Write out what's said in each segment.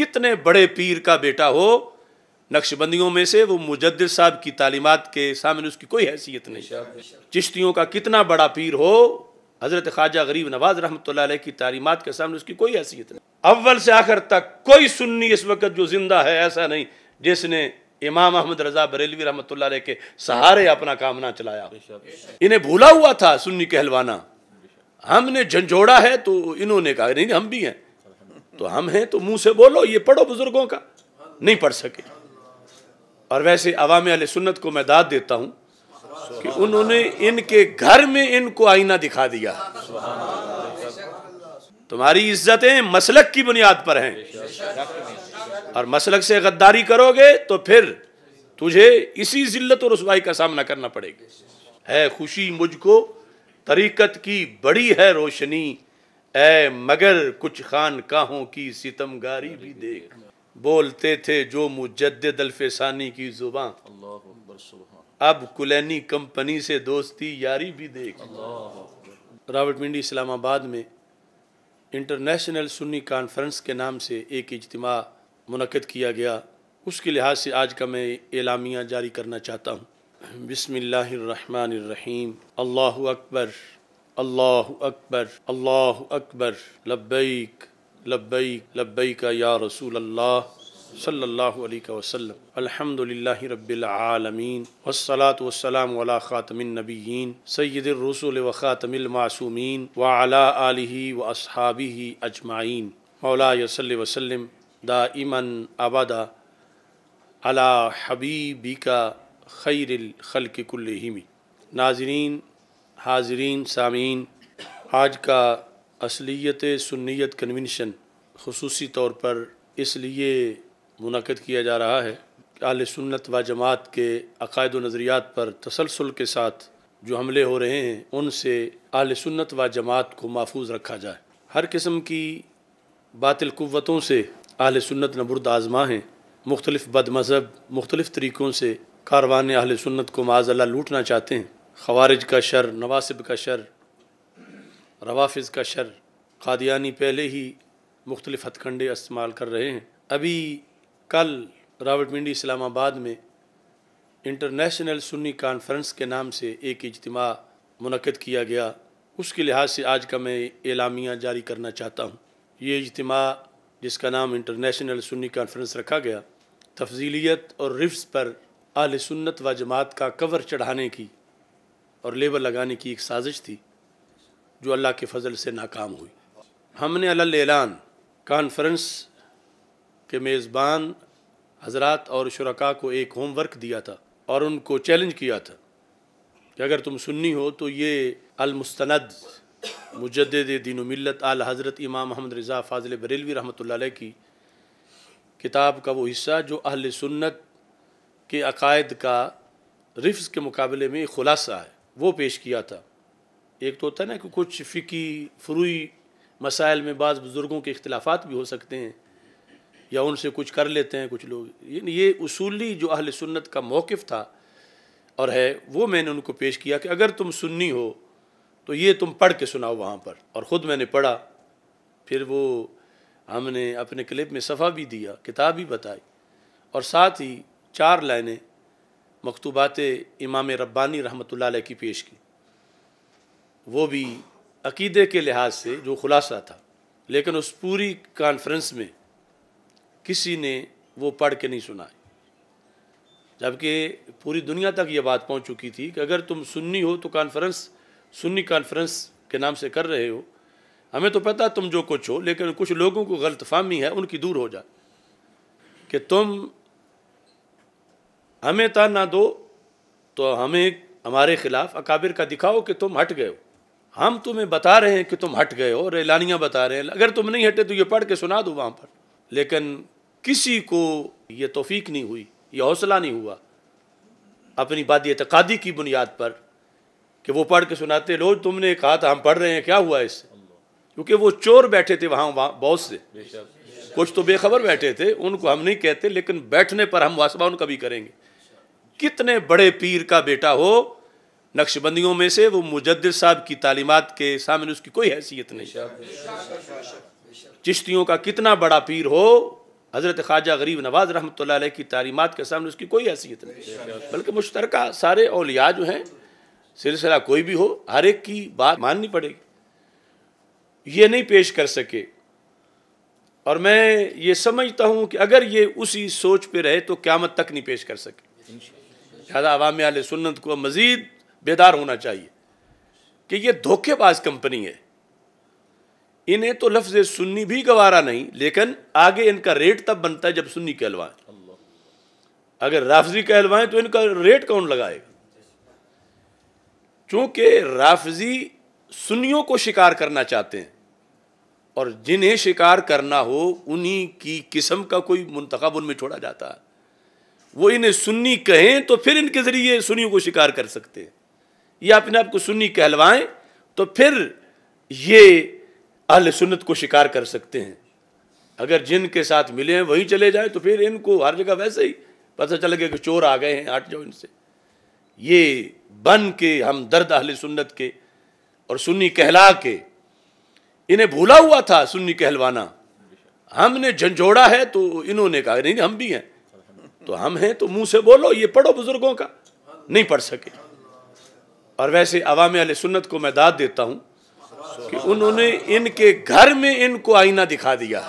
कितने बड़े पीर का बेटा हो नक्शबंदियों में से वो मुजद साहब की तालीमत के सामने उसकी कोई हैसियत नहीं चिश्तियों का कितना बड़ा पीर हो हज़रत ख्वाजा गरीब नवाज रहमत की तालीमत के सामने उसकी कोई हैसियत नहीं अव्वल से आखिर तक कोई सुन्नी इस वक्त जो ज़िंदा है ऐसा नहीं जिसने इमाम अहमद रजा बरेलवी रहमत के सहारे अपना काम ना चलाया इन्हें भूला हुआ था सुन्नी कहलवाना हमने झंझोड़ा है तो इन्होंने कहा नहीं हम भी हैं तो हम हैं तो मुंह से बोलो ये पढ़ो बुजुर्गों का नहीं पढ़ सके और वैसे अवाम अल सुन्नत को मैं दाद देता हूं कि उन्होंने इनके घर में इनको आईना दिखा दिया तुम्हारी इज्जतें मसलक की बुनियाद पर हैं और मसलक से गद्दारी करोगे तो फिर तुझे इसी जिल्लत और रसवाई का सामना करना पड़ेगा है खुशी मुझको तरीकत की बड़ी है रोशनी ऐ मगर कुछ खान काहों की सितमगारी भी देख बोलते थे जो मुजद अल्फानी की जुबान अब कुलैनी कंपनी से दोस्ती यारी भी देख रावट मंडी इस्लामाबाद में इंटरनेशनल सुन्नी कॉन्फ्रेंस के नाम से एक इजतम मनद किया गया उसके लिहाज से आज का मैं एलामिया जारी करना चाहता हूँ बिसमीम अल्लाह अकबर अल्लाह अकबर अल्लाह अकबर लब्बैक लब्बैक लब्बैक या रसूल अल्लाह सल्लल्लाहु अलैहि वसल्लम अल्हम्दुलिल्लाहि रब्बिल आलमीन वस्सलातु वला खातमिन नबीन सैयदिर रसूल व खातमिल मासूमीन व अला आलिही व अजमाइन मौला वसलम दा दाइमन अबदा अला हबीबिका खैरिल खल्क कुल्लिहिम नाजरीन हाजरीन सामीन आज का असलियत सुन्नीत कन्वेंशन खसूसी तौर पर इसलिए मुनद किया जा रहा है कि आल सुन्नत व जमात के अकायद नज़रियात पर तसलसल के साथ जो हमले हो रहे हैं उनसे आल सुन्नत व जमात को महफूज रखा जाए हर किस्म की बातिल क़वतों से आल सुन्नत नबरद आज़मा हैं मुख्तलिफ़ बद मज़हब मुख्तलिफ़ तरीक़ों से कारवान अहल सुन्नत को माजल्ला लूटना चाहते हैं खवारिज का शर नवासिब का शर रवाफिज़ का शर कादियानी पहले ही मुख्तलिफ हथकंडे इस्तेमाल कर रहे हैं अभी कल रावलपिंडी इस्लामाबाद में इंटरनेशनल सुन्नी कॉन्फ्रेंस के नाम से एक इजतम मनद किया गया उसके लिहाज से आज का मैं एलामिया जारी करना चाहता हूँ ये इजतम जिसका नाम इंटरनेशनल सुन्नी कॉन्फ्रेंस रखा गया तफजीलियत और रिफ्स पर आल सुन्नत व जमात का कवर चढ़ाने की और लेबर लगाने की एक साजिश थी जो अल्लाह के फजल से नाकाम हुई हमने अलान कॉन्फ्रेंस के मेज़बान हजरात और शुरा को एक होमवर्क दिया था और उनको चैलेंज किया था कि अगर तुम सुन्नी हो तो ये अलमुस्तनद मुजद दीन मिलत आल हज़रत इमाम अहमद रज़ा फाजिल बरेलवी रहमत की किताब का वो हिस्सा जो अहल सुन्नत के अकायद का रिफ्स के मुकाबले में खुलासा है वो पेश किया था एक तो होता है ना कि कुछ फ़िकी फ्रूई मसाइल में बाज़ बुज़ुर्गों के अख्तिलाफ़ात भी हो सकते हैं या उनसे कुछ कर लेते हैं कुछ लोग ये उसूली जो अहल सुन्नत का मौक़ था और है वो मैंने उनको पेश किया कि अगर तुम सुन्नी हो तो ये तुम पढ़ के सुनाओ वहाँ पर और ख़ुद मैंने पढ़ा फिर वो हमने अपने क्लिप में सफ़ा भी दिया किताब भी बताई और साथ ही चार लाइनें मकतूबात इमाम रब्बानी रहमत की पेश की वो भी अकीदे के लिहाज से जो खुलासा था लेकिन उस पूरी कॉन्फ्रेंस में किसी ने वो पढ़ के नहीं सुना जबकि पूरी दुनिया तक ये बात पहुंच चुकी थी कि अगर तुम सुन्नी हो तो कॉन्फ्रेंस सुन्नी कॉन्फ्रेंस के नाम से कर रहे हो हमें तो पता तुम जो कुछ हो लेकिन कुछ लोगों को गलतफहमी है उनकी दूर हो जाए कि तुम हमें ता ना दो तो हमें हमारे खिलाफ अकाबिर का दिखाओ कि तुम हट गए हो हम तुम्हें बता रहे हैं कि तुम हट गए हो और बता रहे हैं अगर तुम नहीं हटे तो ये पढ़ के सुना दो वहाँ पर लेकिन किसी को ये तोफ़ीक नहीं हुई ये हौसला नहीं हुआ अपनी बात इतकादी की बुनियाद पर कि वो पढ़ के सुनाते लो तुमने कहा था हम पढ़ रहे हैं क्या हुआ इससे क्योंकि वो चोर बैठे थे वहाँ वहाँ बहुत से कुछ तो बेखबर बैठे थे उनको हम नहीं कहते लेकिन बैठने पर हम वासबा उनका भी करेंगे कितने बड़े पीर का बेटा हो नक्शबंदियों में से वो मुजद साहब की तालीमत के सामने उसकी कोई हैसियत नहीं चिश्तियों का कितना बड़ा पीर हो हज़रत ख्वाजा गरीब नवाज रहमत की तालीमत के सामने उसकी कोई हैसियत नहीं बल्कि मुश्तर सारे अलिया जो हैं सिलसिला कोई भी हो हर एक की बात माननी पड़ेगी ये नहीं पेश कर सके और मैं ये समझता हूँ कि अगर ये उसी सोच पे रहे तो क्यामत तक नहीं पेश कर सके लिहाजा अवाम आल सुन्नत को मज़ीद बेदार होना चाहिए कि ये धोखेबाज कंपनी है इन्हें तो लफ्ज़ सुन्नी भी गवारा नहीं लेकिन आगे इनका रेट तब बनता है जब सुन्नी कहलवाएं अगर राफजी कहलवाएं तो इनका रेट कौन लगाएगा चूंकि राफजी सुन्नियों को शिकार करना चाहते हैं और जिन्हें शिकार करना हो उन्हीं की किस्म का कोई मुंतब उनमें छोड़ा जाता है वो इन्हें सुन्नी कहें तो फिर इनके ज़रिए सुनियों को शिकार कर सकते हैं या अपने आप को सुन्नी कहलवाएं तो फिर ये अहल सुन्नत को शिकार कर सकते हैं अगर जिन के साथ मिले हैं वहीं चले जाएं तो फिर इनको हर जगह वैसे ही पता चल गया कि चोर आ गए हैं हट जाओ इनसे ये बन के हम दर्द अहल सुन्नत के और सुन्नी कहला के इन्हें भूला हुआ था सुन्नी कहलवाना हमने झंझोड़ा है तो इन्होंने कहा नहीं हम भी हैं तो हम हैं तो मुंह से बोलो ये पढ़ो बुजुर्गों का नहीं पढ़ सके और वैसे अवाम अल सुन्नत को मैं दाद देता हूं कि उन्होंने इनके घर में इनको आईना दिखा दिया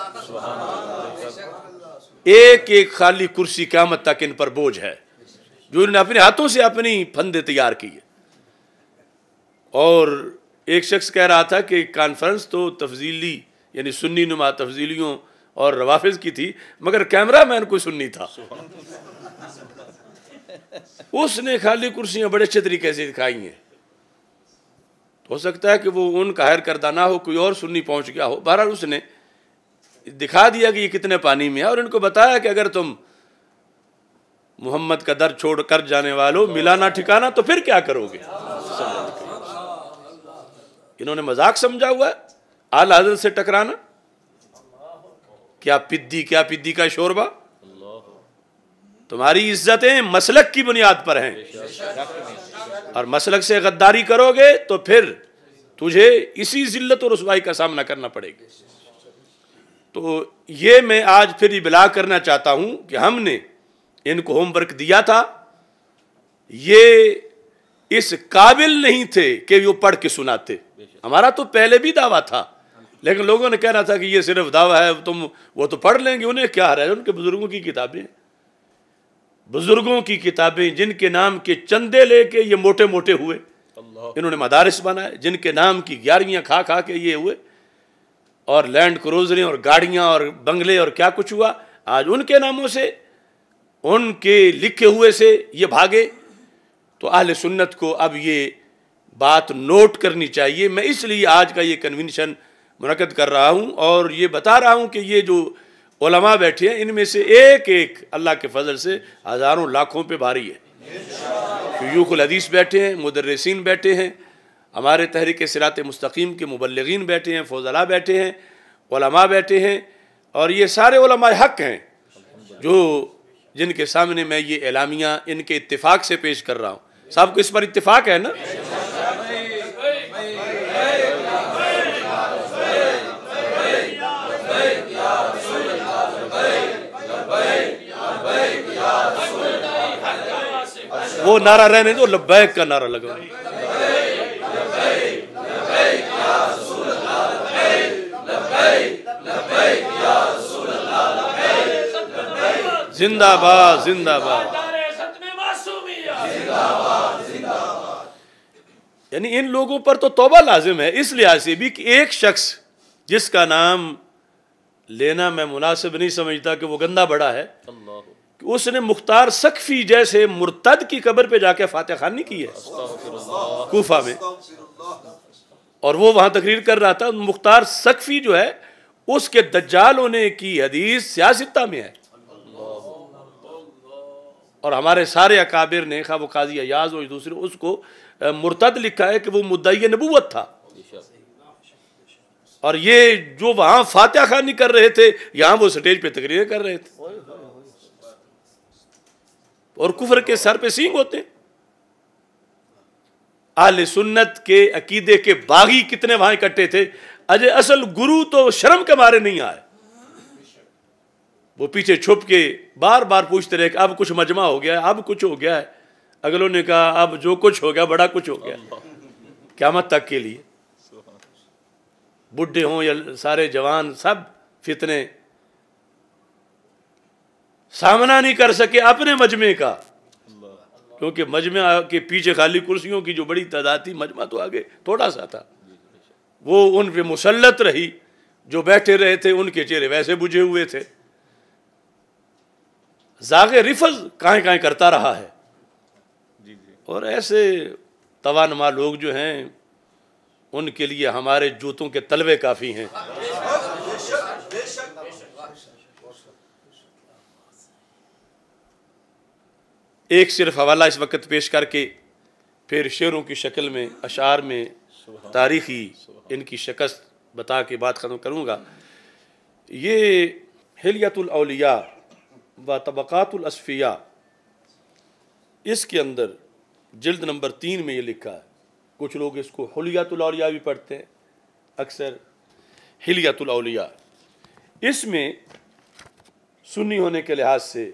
एक एक खाली कुर्सी क्यामत तक इन पर बोझ है जो इन्होंने अपने हाथों से अपनी फंदे तैयार किए और एक शख्स कह रहा था कि कॉन्फ्रेंस तो तफजीली यानी सुन्नी नुमा तफजीलियों और रवाफिज की थी मगर कैमरा मैन को सुननी था उसने खाली कुर्सियां बड़े अच्छे तरीके से दिखाई हैं हो सकता है कि वो उन कायर करदा ना हो कोई और सुन्नी पहुंच गया हो बहरहाल उसने दिखा दिया कि ये कितने पानी में है और इनको बताया कि अगर तुम मोहम्मद का दर छोड़ कर जाने वालों मिलाना ठिकाना तो फिर क्या करोगे इन्होंने मजाक समझा हुआ आल हजरत से टकराना क्या पिद्दी क्या पिद्दी का शोरबा तुम्हारी इज्जतें मसलक की बुनियाद पर हैं और मसलक से गद्दारी करोगे तो फिर तुझे इसी जिल्लत और रसवाई का सामना करना पड़ेगा तो ये मैं आज फिर इबला करना चाहता हूँ कि हमने इनको होमवर्क दिया था ये इस काबिल नहीं थे कि वो पढ़ के सुनाते हमारा तो पहले भी दावा था लेकिन लोगों ने कहना था कि ये सिर्फ दावा है तुम वो तो पढ़ लेंगे उन्हें क्या हरा है उनके बुज़ुर्गों की किताबें बुज़ुर्गों की किताबें जिनके नाम के चंदे लेके ये मोटे मोटे हुए इन्होंने मदारस बनाए जिनके नाम की ग्यारहवीं खा खा के ये हुए और लैंड क्रोजरें और गाड़ियाँ और बंगले और क्या कुछ हुआ आज उनके नामों से उनके लिखे हुए से ये भागे तो अहल सुन्नत को अब ये बात नोट करनी चाहिए मैं इसलिए आज का ये कन्वेंशन मुनद कर रहा हूँ और ये बता रहा हूँ कि ये जो ओलमा बैठे हैं इनमें से एक एक अल्लाह के फजल से हज़ारों लाखों पर भारी है यूकुल अदीस बैठे हैं मुदरसिन बैठे हैं हमारे तहरीक सिरात मस्तक़ीम के मुबलगिन बैठे हैं फौजला बैठे हैं ओलमा बैठे हैं और ये सारे ओलमा हक हैं जो जिनके सामने मैं ये एलामिया इनके इतफाक़ से पेश कर रहा हूँ सबको इस पर इतफाक़ है ना वो नारा रहने दो लबैक का नारा लगा जिंदाबाद जिंदाबाद यानी इन लोगों पर तो तोबा लाजिम है इस लिहाज से भी कि एक शख्स जिसका नाम लेना मैं मुनासिब नहीं समझता कि वो गंदा बड़ा है उसने मुख्तार सख्फी जैसे मुर्तद की कबर पे जाके फातह खानी की है कोफा में और वो वहां तकरीर कर रहा था मुख्तार सख्फी जो है उसके दज्जाल होने की हदीस सियासता में है और हमारे सारे अकाबिर ने खा वो काजी अयाज और दूसरे उसको मुर्तद लिखा है कि वो मुद्दई नबूवत था और ये जो वहां फातह खानी कर रहे थे यहाँ वो स्टेज पे तकरीरें कर रहे थे और कुफर के सर पे सींग होते आल सुन्नत के अकीदे के बागी कितने वहां इकट्ठे थे अजय असल गुरु तो शर्म के मारे नहीं आए वो पीछे छुप के बार बार पूछते रहे अब कुछ मजमा हो गया अब कुछ हो गया है अगलों ने कहा अब जो कुछ हो गया बड़ा कुछ हो गया क्या मत तक के लिए बुढ़े हों या सारे जवान सब फितने सामना नहीं कर सके अपने मजमे का क्योंकि मजमे के पीछे खाली कुर्सियों की जो बड़ी तादाद थी मजमा तो आगे थोड़ा सा था वो उन पर मुसलत रही जो बैठे रहे थे उनके चेहरे वैसे बुझे हुए थे जागे रिफज काएँ काएँ करता रहा है और ऐसे तवानमा लोग जो हैं उनके लिए हमारे जूतों के तलवे काफ़ी हैं एक सिर्फ हवाला इस वक्त पेश करके फिर शेरों की शक्ल में अशार में तारीखी इनकी शिकस्त बता के बात ख़त्म करूँगा ये हिलियतलिया व तबक़ातुलसफ़िया इसके अंदर जल्द नंबर तीन में ये लिखा है कुछ लोग इसको हलियातलिया भी पढ़ते हैं अक्सर हलियातुलौलिया इसमें सुन्नी होने के लिहाज से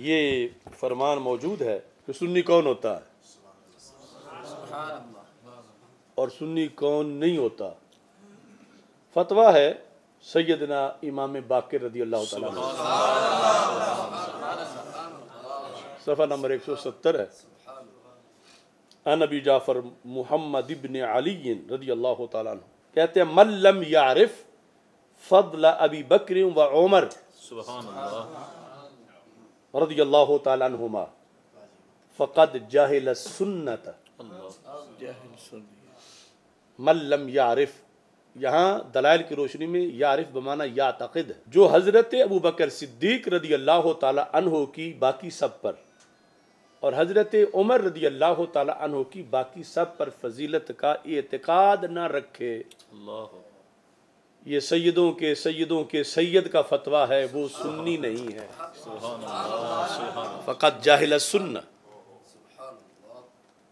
ये फरमान मौजूद है कि सुन्नी कौन होता है और सुन्नी कौन नहीं होता फतवा है सैदना इमाम बाकर रदी अल्लाह सफ़ा नंबर सत्तर है अनबी जाफ़र मुहमद इबन अली रदी अल्लाह तु कहते हैं मल्लम यारिफ फदला अबी बकर व उमर रदी अल्लाह तुमा फ़कद जाहिल सुन्नत मल्लम यारिफ यहाँ दलाइल की रोशनी में यारिफ बमाना या तकद जो हज़रत अबू बकर सिद्दीक रदी अल्लाह तहो की बाकी सब पर और हज़रत उमर रदी अल्लाह तहो की बाकी सब पर फजीलत का एतक़ाद न रखे ये सैदों के सैदों के सैयद का फतवा है वो सुन्नी नहीं है फ़कत जाहिल सुन्न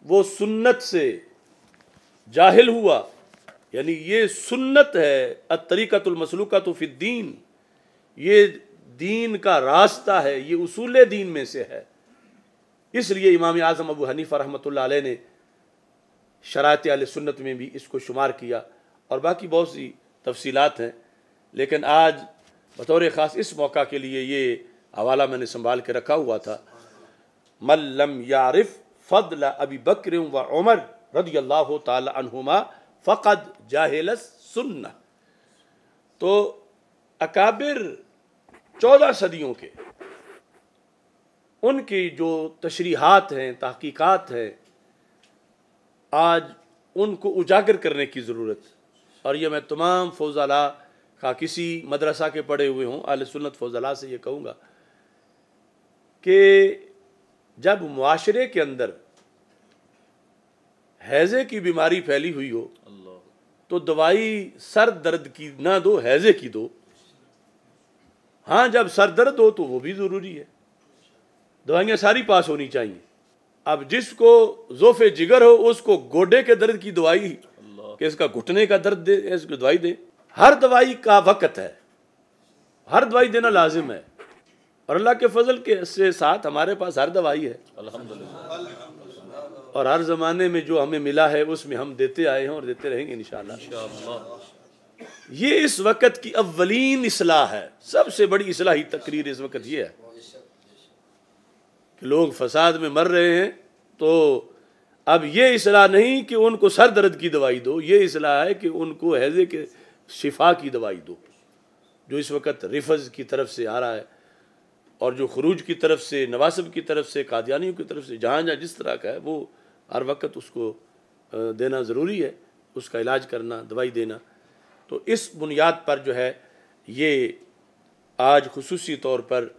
वो सुन्नत से जाहिल हुआ यानी ये सुन्नत है अतरीकतुलमसलूकतुफ़ीन ये दीन का रास्ता है ये उसूल दीन में से है इसलिए इमाम आज़म अबू हनीफ़ा रहमत ने शरात आल सुन्नत में भी इसको शुमार किया और बाकी बहुत सी तफसीलात हैं लेकिन आज बतौर ख़ास इस मौका के लिए ये हवाला मैंने संभाल के रखा हुआ था मल्लम यारिफ फ़दल अबी बकर व उमर रदी अल्लाह तुमा फ़कद जाहिलस सुन्ना तो अकाबिर चौदह सदियों के उनकी जो तशरीहत हैं तहकीक़ात हैं आज उनको उजागर करने की ज़रूरत है और ये मैं तमाम फौजला का किसी मदरसा के पढ़े हुए हूँ आल सुन्नत फौजला से ये कहूँगा कि जब माशरे के अंदर हैज़े की बीमारी फैली हुई हो तो दवाई सर दर्द की ना दो हैज़े की दो हाँ जब सर दर्द हो तो वो भी ज़रूरी है दवाइयाँ सारी पास होनी चाहिए अब जिसको जोफ़े जिगर हो उसको गोडे के दर्द की दवाई कि इसका घुटने का दर्द दे इसको दवाई दे हर दवाई का वक़्त है हर दवाई देना लाजिम है और अल्लाह के फजल के से साथ हमारे पास हर दवाई है और हर ज़माने में जो हमें मिला है उसमें हम देते आए हैं और देते रहेंगे इन ये इस वक्त की अवलिन असलाह है सबसे बड़ी असलाही तकरीर इस वक्त ये है कि लोग फसाद में मर रहे हैं तो अब ये इसलाह नहीं कि उनको सर दर्द की दवाई दो ये इसलाह है कि उनको हैज़े के शिफा की दवाई दो जो इस वक्त रिफज की तरफ से आ रहा है और जो खरूज की तरफ से नवासब की तरफ से कादियानियों की तरफ से जहाँ जहाँ जिस तरह का है वो हर वक्त उसको देना ज़रूरी है उसका इलाज करना दवाई देना तो इस बुनियाद पर जो है ये आज खसूस तौर पर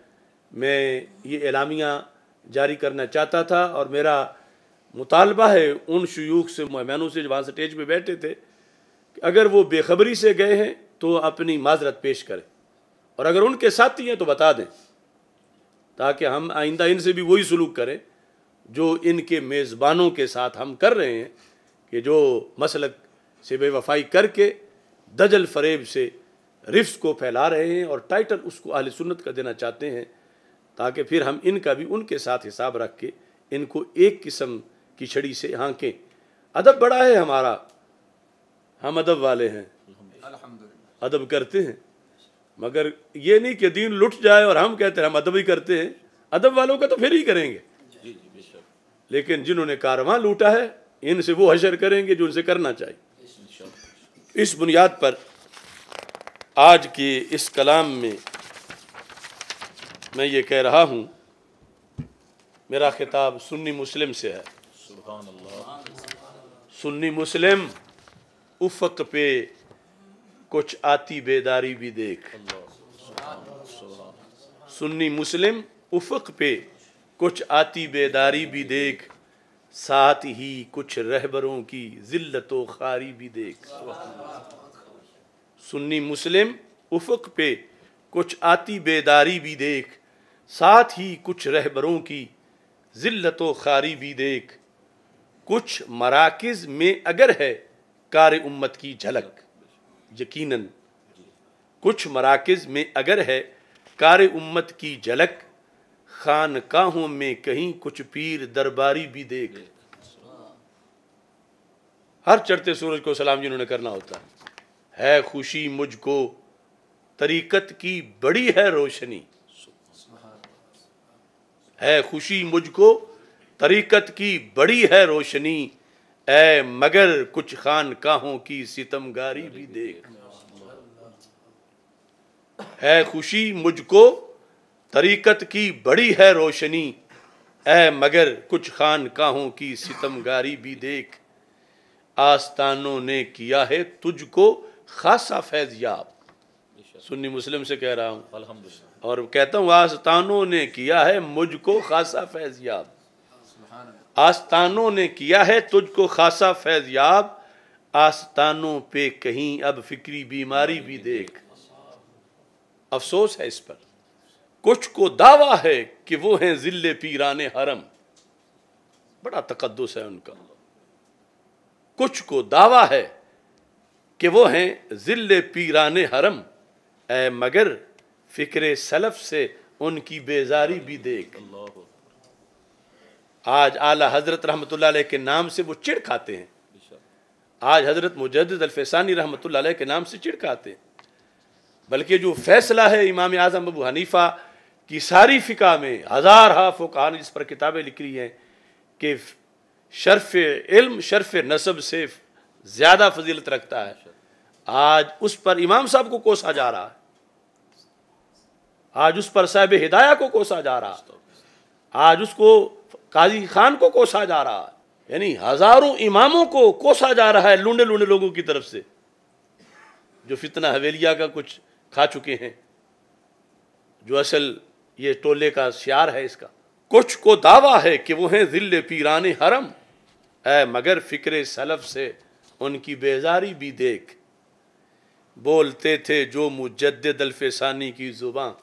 मैं ये एलामिया जारी करना चाहता था और मेरा मुतालबा है उन शयूख से मेहमानों से वहाँ स्टेज पर बैठे थे कि अगर वो बेखबरी से गए हैं तो अपनी माजरत पेश करें और अगर उनके साथी हैं तो बता दें ताकि हम आइंदा इनसे भी वही सलूक करें जो इनके मेज़बानों के साथ हम कर रहे हैं कि जो मसलक से बेवफाई करके दजल फरेब से रिफ्स को फैला रहे हैं और टाइटल उसको अहल सुन्नत का देना चाहते हैं ताकि फिर हम इनका भी उनके साथ हिसाब रख के इनको एक किस्म की छड़ी से हाँकें अदब बड़ा है हमारा हम अदब वाले हैं अदब करते हैं मगर ये नहीं कि दीन लुट जाए और हम कहते हैं हम अदब ही करते हैं अदब वालों का तो फिर ही करेंगे लेकिन जिन्होंने कारवा लूटा है इनसे वो हशर करेंगे जो उनसे करना चाहिए इस बुनियाद पर आज के इस कलाम में मैं ये कह रहा हूँ मेरा खिताब सुन्नी मुस्लिम से है सुन्नी मुस्लिम उफक पे कुछ आती बेदारी भी देख सुन्नी मुस्लिम उफक पे कुछ आती बेदारी भी देख साथ ही कुछ रहबरों की जिल्लत खारी भी देख सुन्नी मुस्लिम उफक पे कुछ आती बेदारी भी देख साथ ही कुछ रहबरों की जिल्लत खारी भी देख कुछ मराकज़ में अगर है कार उम्मत की झलक यकीनन कुछ मराकज़ में अगर है कार उम्मत की झलक खानकाहों में कहीं कुछ पीर दरबारी भी देख हर चढ़ते सूरज को सलाम जिन्होंने करना होता है है खुशी मुझको तरीकत की बड़ी है रोशनी है खुशी मुझको तरीकत की बड़ी है रोशनी ऐ मगर कुछ खान काहों की सितमगारी भी देख है खुशी मुझको तरीकत की बड़ी है रोशनी ऐ मगर कुछ खान काहों की सितमगारी भी देख आस्तानों ने किया है तुझको खासा फैज याब सुन्नी मुस्लिम से कह रहा हूँ और कहता हूँ आस्तानों ने किया है मुझको खासा फैज याब आस्तानों ने किया है तुझको खासा फैजयाब आस्तानों पे कहीं अब फिक्री बीमारी भी देख अफसोस है इस पर कुछ को दावा है कि वो हैं जिले पीरान हरम बड़ा तकदस है उनका कुछ को दावा है कि वो हैं जिले पीरान हरम ए मगर फिक्र सलफ से उनकी बेजारी भी देख अल्लाह आज आला हज़रत रहमत के नाम से वो चिड़ खाते हैं आज हज़रत मुजद अलफ़ानी रहमत के नाम से चिड़ खाते हैं बल्कि जो फैसला है इमाम आज़म अबू हनीफ़ा की सारी फ़िका में हज़ार हा फ़ुकाहा जिस पर किताबें लिख रही हैं कि शर्फ इल्म शर्फ नसब से ज़्यादा फजीलत रखता है आज उस पर इमाम साहब को कोसा जा रहा है आज उस पर साहब हिदाया को कोसा जा रहा आज उसको काजी खान को कोसा जा रहा है यानी हजारों इमामों को कोसा जा रहा है लूडे लूडे लोगों की तरफ से जो फितना हवेलिया का कुछ खा चुके हैं जो असल ये टोले का श्यार है इसका कुछ को दावा है कि वो हैं दिल्ले पीरान हरम है मगर फिक्र सलफ से उनकी बेजारी भी देख बोलते थे जो मुजद दलफ़ानी की जुबान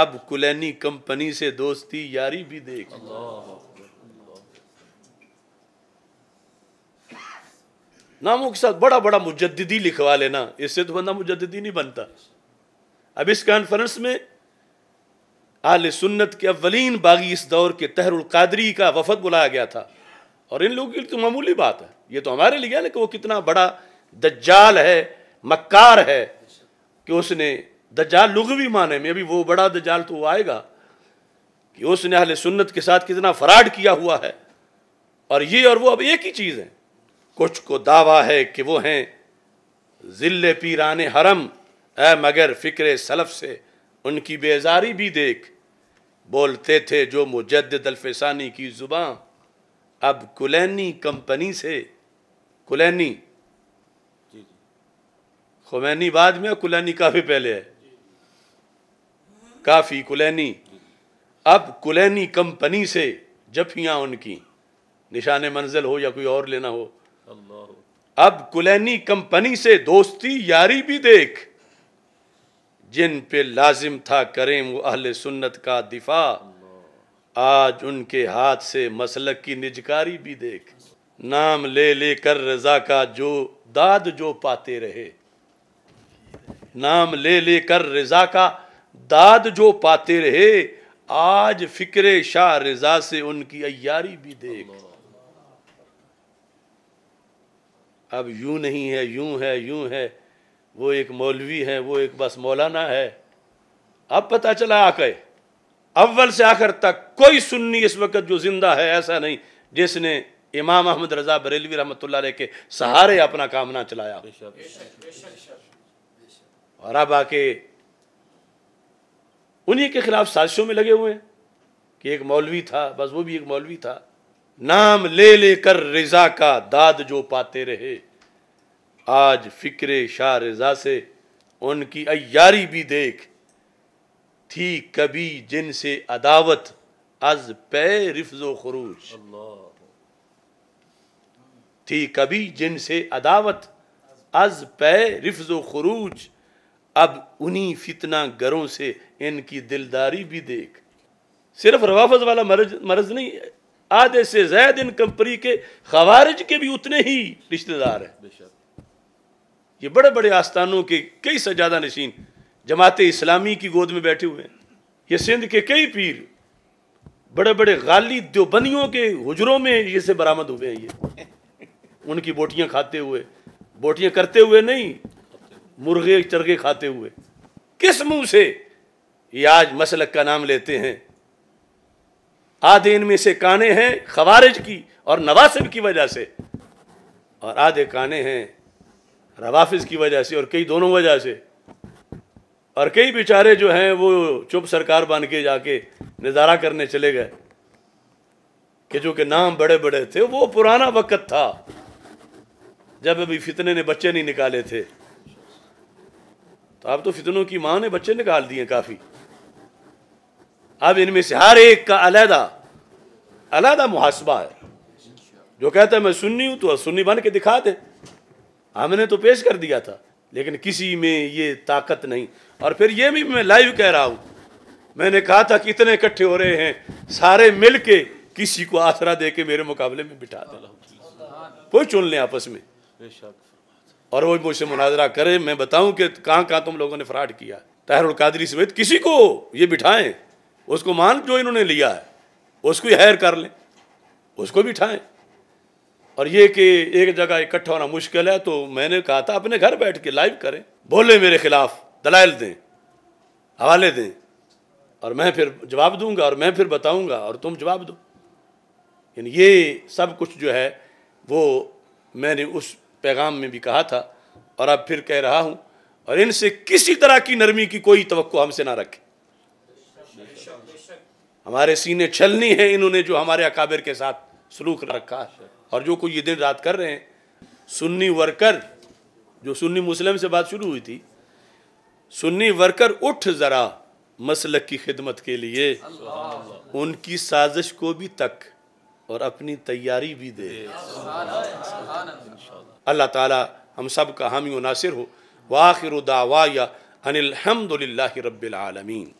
अब कुलैनी कंपनी से दोस्ती यारी भी देख नामों के साथ बड़ा बड़ा मुजद्दी लिखवा लेना इससे तो बंदा मुजद्दी नहीं बनता अब इस कॉन्फ्रेंस में आल सुन्नत के अवलीन बागी इस दौर के तहरुल कादरी का वफद बुलाया गया था और इन लोगों की तो मामूली बात है ये तो हमारे लिए ना कि वो कितना बड़ा दज्जाल है मक्कार है कि उसने दज्जाल लुगवी माने में अभी वो बड़ा दज्जाल तो आएगा कि उसने अहले सुन्नत के साथ कितना फराड किया हुआ है और ये और वो अब एक ही चीज़ है कुछ को दावा है कि वो हैं जिल्ले पीरान हरम ए मगर फ़िक्र सलफ से उनकी बेजारी भी देख बोलते थे जो मुजद अल्फसानी की जुबा अब कुलैनी कंपनी से कुलैनी खुमैनी बाद में कुलैनी काफ़ी पहले है काफ़ी कुलैनी अब कुलैनी कंपनी से जफियाँ उनकी निशान मंजिल हो या कोई और लेना हो अब कुलैनी कंपनी से दोस्ती यारी भी देख जिन पे लाजिम था करें वो अहल सुन्नत का दिफा आज उनके हाथ से मसलक की निजकारी भी देख नाम ले लेकर रजा का जो दाद जो पाते रहे नाम ले लेकर रजा का दाद जो पाते रहे आज फिक्र शाह रजा से उनकी अयारी भी देख अब यूं नहीं है यूं है यूं है वो एक मौलवी है वो एक बस मौलाना है अब पता चला आके अव्वल से आखिर तक कोई सुन्नी इस वक्त जो जिंदा है ऐसा नहीं जिसने इमाम अहमद रजा बरेलवी रहमत के सहारे अपना काम ना चलाया और अब आके उन्हीं के खिलाफ साजिशों में लगे हुए हैं कि एक मौलवी था बस वो भी एक मौलवी था नाम ले लेकर रिजा का दाद जो पाते रहे आज फिक्र शाह रिजा से उनकी अयारी भी देख थी कभी जिनसे अदावत अज पे रिफ्जो खरूज थी कभी जिनसे अदावत अज पे रिफ्जो खरूज अब उन्हीं फितना गरों से इनकी दिलदारी भी देख सिर्फ रवाफज वाला मरज मर्ज नहीं आधे से जैद इन कंपनी के खवारिज के भी उतने ही रिश्तेदार हैं ये बड़े बड़े आस्थानों के कई सजादा नशीन जमात इस्लामी की गोद में बैठे हुए हैं ये सिंध के कई पीर बड़े बड़े गाली देवबनियों के हुजरों में ये से बरामद हुए हैं ये उनकी बोटियां खाते हुए बोटियां करते हुए नहीं मुर्गे चरगे खाते हुए किस मुंह से ये आज मसलक का नाम लेते हैं आधे इनमें से काने हैं खवारिज की और नवासिब की वजह से और आधे काने हैं रवाफिज की वजह से और कई दोनों वजह से और कई बेचारे जो हैं वो चुप सरकार बन के जाके नज़ारा करने चले गए कि जो कि नाम बड़े बड़े थे वो पुराना वक़्त था जब अभी फितने ने बच्चे नहीं निकाले थे तो आप तो फितनों की माँ ने बच्चे निकाल दिए काफ़ी अब इनमें से हर एक का अलहदा अलहदा मुहासबा है जो कहता है मैं सुन्नी हूं तो सुन्नी बन के दिखा दे हमने तो पेश कर दिया था लेकिन किसी में ये ताकत नहीं और फिर ये भी मैं लाइव कह रहा हूं मैंने कहा था कि इतने इकट्ठे हो रहे हैं सारे मिल के किसी को आसरा दे के मेरे मुकाबले में बिठा दे कोई चुन ले आपस में और वो मुझसे मुनाजरा करे मैं बताऊं कि कहाँ कहाँ तुम लोगों ने फ्रॉड किया ताहिर कादरी समेत किसी को ये बिठाएं उसको मान जो इन्होंने लिया है उसको ही हैर कर लें उसको बिठाएं और ये कि एक जगह इकट्ठा होना मुश्किल है तो मैंने कहा था अपने घर बैठ के लाइव करें बोले मेरे खिलाफ दलाइल दें हवाले दें और मैं फिर जवाब दूंगा और मैं फिर बताऊंगा और तुम जवाब दो यानी ये सब कुछ जो है वो मैंने उस पैगाम में भी कहा था और अब फिर कह रहा हूँ और इनसे किसी तरह की नरमी की कोई तो हमसे ना रखे हमारे सीने छलनी है इन्होंने जो हमारे अकाबिर के साथ सलूक रखा और जो कोई ये दिन रात कर रहे हैं सुन्नी वर्कर जो सुन्नी मुस्लिम से बात शुरू हुई थी सुन्नी वर्कर उठ ज़रा मसलक की खिदमत के लिए उनकी साजिश को भी तक और अपनी तैयारी भी दे अल्लाह ताला हम सब का हामी नासिर हो वाखिर दावा या अनिलहमदिल्ला रबालमीन